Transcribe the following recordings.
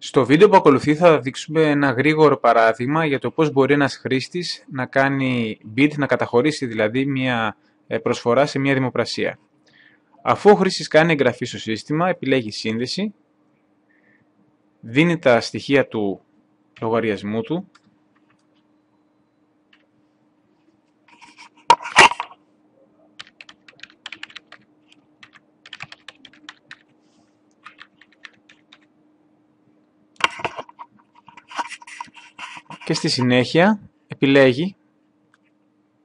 Στο βίντεο που ακολουθεί θα δείξουμε ένα γρήγορο παράδειγμα για το πώς μπορεί ένας χρήστης να κάνει bid, να καταχωρήσει δηλαδή μια ε, προσφορά σε μια δημοπρασία. Αφού ο χρήστης κάνει εγγραφή στο σύστημα, επιλέγει σύνδεση, δίνει τα στοιχεία του λογαριασμού του, και στη συνέχεια επιλέγει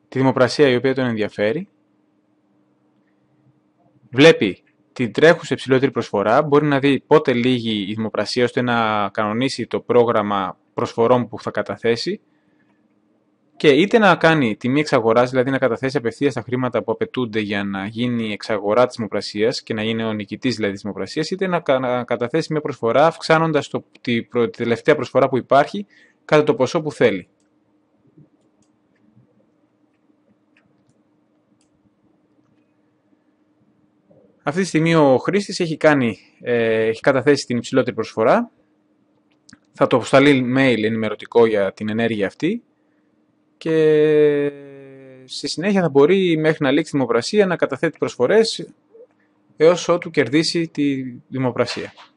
τη δημοπρασία η οποία τον ενδιαφέρει. Βλέπει την τρέχουσα υψηλότερη προσφορά, μπορεί να δει πότε λύγει η δημοπρασία ώστε να κανονίσει το πρόγραμμα προσφορών που θα καταθέσει και είτε να κάνει τιμή εξαγοράς, δηλαδή να καταθέσει απευθείας τα χρήματα που απαιτούνται για να γίνει εξαγορά της δημοπρασίας και να γίνει ο νικητής δηλαδή της δημοπρασίας, είτε να καταθέσει μια προσφορά αυξάνοντας το, τη τελευταία προσφορά που υπάρχει κατά το ποσό που θέλει. Αυτή τη στιγμή ο χρήστης έχει, κάνει, ε, έχει καταθέσει την υψηλότερη προσφορά. Θα το αποσταλεί mail ενημερωτικό για την ενέργεια αυτή και στη συνέχεια θα μπορεί μέχρι να λήξει τη δημοπρασία να καταθέτει προσφορές έως ότου κερδίσει τη δημοπρασία.